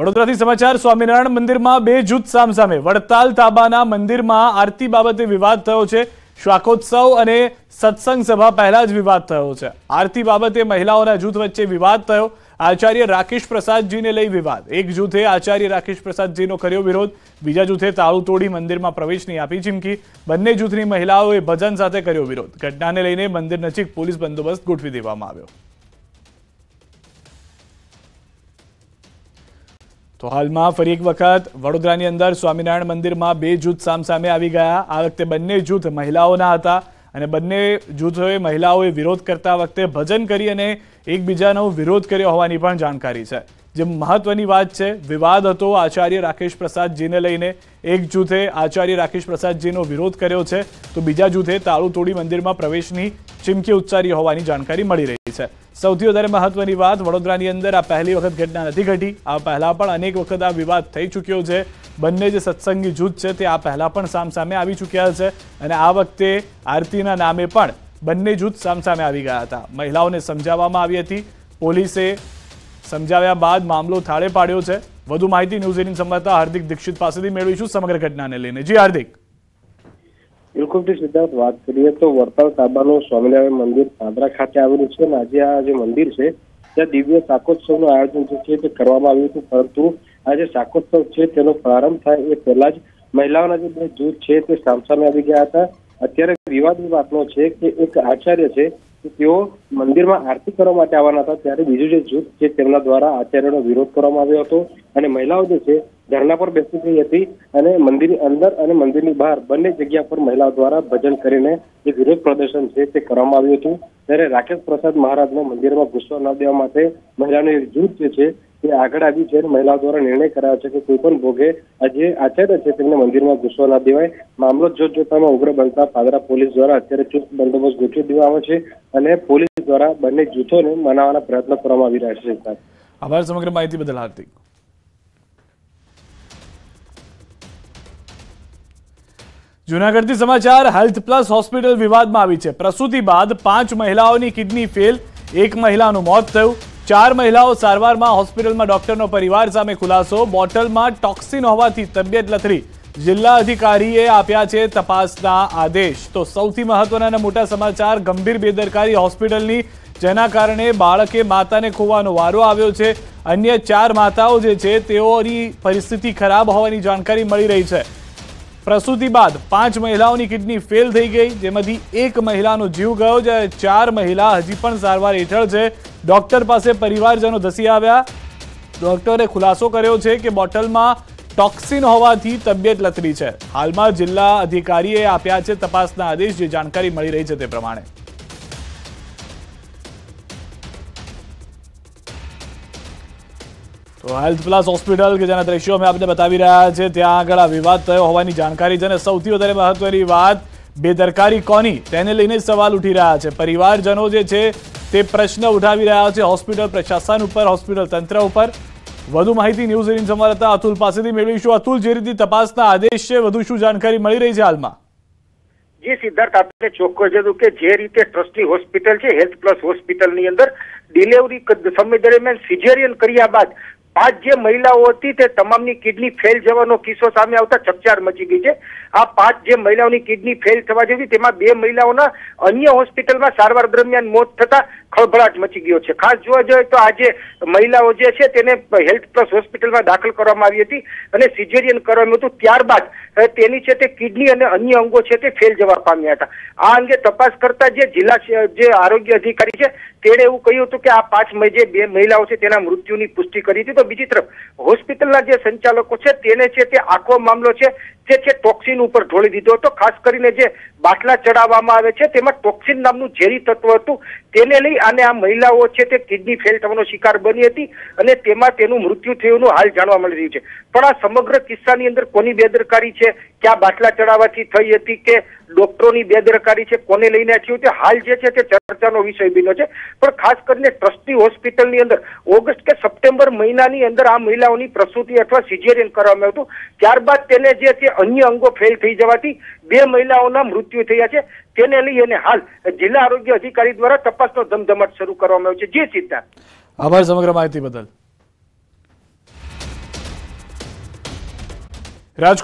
વડોદરાથી સમાચાર સ્વામિનારાયણ મંદિરમાં બે જૂથ સામસામે વડતાલ તાબાના મંદિરમાં આરતી બાબતે વિવાદ થયો છે શ્વાકોત્સવ અને સત્સંગ સભા પહેલા જ વિવાદ થયો છે આરતી બાબતે મહિલાઓના જૂથ વચ્ચે વિવાદ થયો આચાર્ય રાકેશ પ્રસાદજીને લઈ વિવાદ એક જૂથે આચાર્ય રાકેશ પ્રસાદજીનો કર્યો વિરોધ બીજા જૂથે તાળું તોડી મંદિરમાં પ્રવેશની આપી ચીમકી બંને જૂથની મહિલાઓએ ભજન સાથે કર્યો વિરોધ ઘટનાને લઈને મંદિર નજીક પોલીસ બંદોબસ્ત ગોઠવી દેવામાં આવ્યો તો હાલમાં ફરી એક વખત વડોદરાની અંદર સ્વામિનારાયણ મંદિરમાં બે જૂથ સામસામે આવી ગયા આ વખતે બંને જૂથ મહિલાઓના હતા અને બંને જૂથોએ મહિલાઓએ વિરોધ કરતા વખતે ભજન કરી અને એકબીજાનો વિરોધ કર્યો હોવાની પણ જાણકારી છે જે મહત્વની વાત છે વિવાદ હતો આચાર્ય રાકેશ પ્રસાદજીને લઈને એક જૂથે આચાર્ય રાકેશ પ્રસાદજીનો વિરોધ કર્યો છે તો બીજા જૂથે તાળું તોડી મંદિરમાં પ્રવેશની ચીમકી ઉચ્ચારી હોવાની જાણકારી મળી રહી છે સૌથી વધારે મહત્વની વાત વડોદરાની અંદર આ પહેલી વખત ઘટના નથી ઘટી આ પહેલાં પણ અનેક વખત આ વિવાદ થઈ ચૂક્યો છે બંને જે સત્સંગી જૂથ છે તે આ પહેલાં પણ સામસામે આવી ચૂક્યા છે અને આ વખતે આરતીના નામે પણ બંને જૂથ સામસામે આવી ગયા હતા મહિલાઓને સમજાવવામાં આવી હતી પોલીસે સમજાવ્યા બાદ મામલો થાળે પાડ્યો છે વધુ માહિતી ન્યૂઝ એટીન સંવાદદાતા હાર્દિક દીક્ષિત પાસેથી મેળવીશું સમગ્ર ઘટનાને લઈને જી હાર્દિક બિલકુલથી સિદ્ધાર્થ વાત કરીએ તો વડતાલ સાબાનું સ્વામિનારાયણ મંદિર પાદરા ખાતે આવેલું છે અને આજે આ જે મંદિર છે ત્યાં દિવ્ય શાકોત્સવનું આયોજન જે છે તે કરવામાં આવ્યું હતું પરંતુ આ જે શાકોત્સવ છે તેનો પ્રારંભ થાય એ પહેલા જ મહિલાઓના જે બે જૂથ છે તે સામસામે આવી ગયા હતા અત્યારે વિવાદની વાતનો છે કે એક આચાર્ય છે તેઓ મંદિરમાં આરતી કરવા માટે આવવાના હતા ત્યારે બીજું જે જૂથ છે તેમના દ્વારા આચાર્યનો વિરોધ કરવામાં આવ્યો હતો અને મહિલાઓ જે છે ધરણા પર બેસી ગઈ હતી અને મંદિરની અંદર અને મંદિરની બહાર બંને જગ્યા પર મહિલાઓ દ્વારા ભજન કરીને જે વિરોધ પ્રદર્શન છે તે કરવામાં આવ્યું હતું ત્યારે રાકેશ પ્રસાદ મહારાજને મંદિરમાં ઘૂસવા ન દેવા માટે મહિલાઓનું એક જૂથ જે છે તે આગળ આવી છે મહિલાઓ દ્વારા નિર્ણય કરાયો છે કે કોઈ પણ ભોગે જે આચાર્ય છે તેમને મંદિરમાં ઘૂસવા ના દેવાય મામલો જોત જોતામાં ઉગ્ર બનતા પાદરા પોલીસ દ્વારા અત્યારે ચુસ્ત બંદોબસ્ત ગોઠવી દેવામાં છે અને પોલીસ દ્વારા બંને જૂથોને મનાવવાના પ્રયત્નો કરવામાં આવી રહ્યા છે આભાર સમગ્ર માહિતી બદલ હાર્દિક જૂનાગઢથી સમાચાર હેલ્થ પ્લસ હોસ્પિટલ વિવાદમાં આવી છે પ્રસૂતિ બાદ પાંચ મહિલાઓની કિડની ફેલ એક મહિલાનું મોત થયું ચાર મહિલાઓ સારવારમાં હોસ્પિટલમાં ડોક્ટરનો પરિવાર સામે ખુલાસો બોટલમાં ટોક્સિન હોવાથી તબિયત લથરી જિલ્લા અધિકારીએ આપ્યા છે તપાસના આદેશ તો સૌથી મહત્વના અને મોટા સમાચાર ગંભીર બેદરકારી હોસ્પિટલની જેના કારણે બાળકે માતાને ખોવાનો વારો આવ્યો છે અન્ય ચાર માતાઓ જે છે તેઓની પરિસ્થિતિ ખરાબ હોવાની જાણકારી મળી રહી છે પ્રસૂતિ બાદ પાંચ મહિલાઓની કિડની ફેલ થઈ ગઈ જેમાંથી એક મહિલાનો જીવ ગયો જ્યારે ચાર મહિલા હજી પણ સારવાર હેઠળ છે ડોક્ટર પાસે પરિવારજનો ધસી આવ્યા ડોક્ટરે ખુલાસો કર્યો છે કે બોટલમાં ટોક્સિન હોવાથી તબિયત લથડી છે હાલમાં જિલ્લા અધિકારીએ આપ્યા છે તપાસના આદેશ જે જાણકારી મળી રહી છે તે પ્રમાણે તો હેલ્થ પ્લસ હોસ્પિટલ કે જેના દ્રશ્યો અમે આપને બતાવી રહ્યા છે ત્યાં આગળ આ વિવાદ થયો હોવાની જાણકારી છે અને સૌથી વધારે મહત્વની વાત બેદરકારી કોની તેને લઈને સવાલ ઉઠી રહ્યા છે પરિવારજનો જે છે તે પ્રશ્ન ઉઠાવી રહ્યા છે હોસ્પિટલ પ્રશાસન ઉપર હોસ્પિટલ તંત્ર ઉપર વધુ માહિતી ન્યૂઝ એટીન સંવાદદાતા અતુલ પાસેથી મેળવીશું અતુલ જે રીતે તપાસના આદેશ છે વધુ શું જાણકારી મળી રહી છે હાલમાં જે સિદ્ધાર્થ આપણે ચોક્કસ હતું કે જે રીતે ટ્રસ્ટી હોસ્પિટલ છે હેલ્થ પ્લસ હોસ્પિટલની અંદર ડિલિવરી સમય દરમિયાન સિઝેરિયન કર્યા બાદ પાંચ જે મહિલાઓ હતી તે તમામની કિડની ફેલ જવાનો કિસ્સો સામે આવતા ચકચાર મચી ગઈ છે આ પાંચ જે મહિલાઓની કિડની ફેલ થવા જેવી તેમાં બે મહિલાઓના અન્ય હોસ્પિટલમાં સારવાર દરમિયાન મોત થતા ખળભળાટ મચી ગયો છે ખાસ જોવા જોઈએ તો આજે મહિલાઓ જે છે તેને હેલ્થ પ્લસ હોસ્પિટલમાં દાખલ કરવામાં આવી હતી અને સિઝેરિયન કરવાનું હતું ત્યારબાદ તેની છે તે કિડની અને અન્ય અંગો છે તે ફેલ જવા પામ્યા હતા આ અંગે તપાસ કરતા જે જિલ્લા જે આરોગ્ય અધિકારી છે તેણે એવું કહ્યું હતું કે આ પાંચ જે બે મહિલાઓ છે તેના મૃત્યુની પુષ્ટિ કરી હતી તો બીજી તરફ હોસ્પિટલના જે સંચાલકો છે તેને છે તે આખો મામલો છે જે છે ટોક્સિન ઉપર ઢોળી દીધો હતો ખાસ કરીને જે બાટલા ચડાવવામાં આવે છે તેમાં ટોક્સિન નામનું ઝેરી તત્વ હતું તેને લઈ અને આ મહિલાઓ છે તે કિડની ફેલ થવાનો શિકાર બની હતી અને તેમાં તેનું મૃત્યુ થયું હાલ જાણવા મળી રહ્યું છે પણ આ સમગ્ર કિસ્સાની અંદર કોની બેદરકારી છે ક્યાં બાટલા ચડાવવાથી થઈ હતી કે ડોક્ટરોની બેદરકારી છે કોને લઈને થયું તે હાલ જે છે તે ચર્ચાનો વિષય બન્યો છે પણ ખાસ કરીને ટ્રસ્ટી હોસ્પિટલની અંદર ઓગસ્ટ કે સપ્ટેમ્બર મહિનાની અંદર આ મહિલાઓની પ્રસૂતિ અથવા સિઝેરિયન કરવામાં હતું ત્યારબાદ તેને જે છે અન્ય અંગો ફેલ થઈ જવાથી બે મહિલાઓના મૃત્યુ થયા છે તેને લઈ અને હાલ જિલ્લા આરોગ્ય અધિકારી દ્વારા તપાસનો ધમધમાટ શરૂ કરવામાં આવ્યો છે જે સિદ્ધાર્થ આભાર સમગ્ર માહિતી બદલ રાજકોટ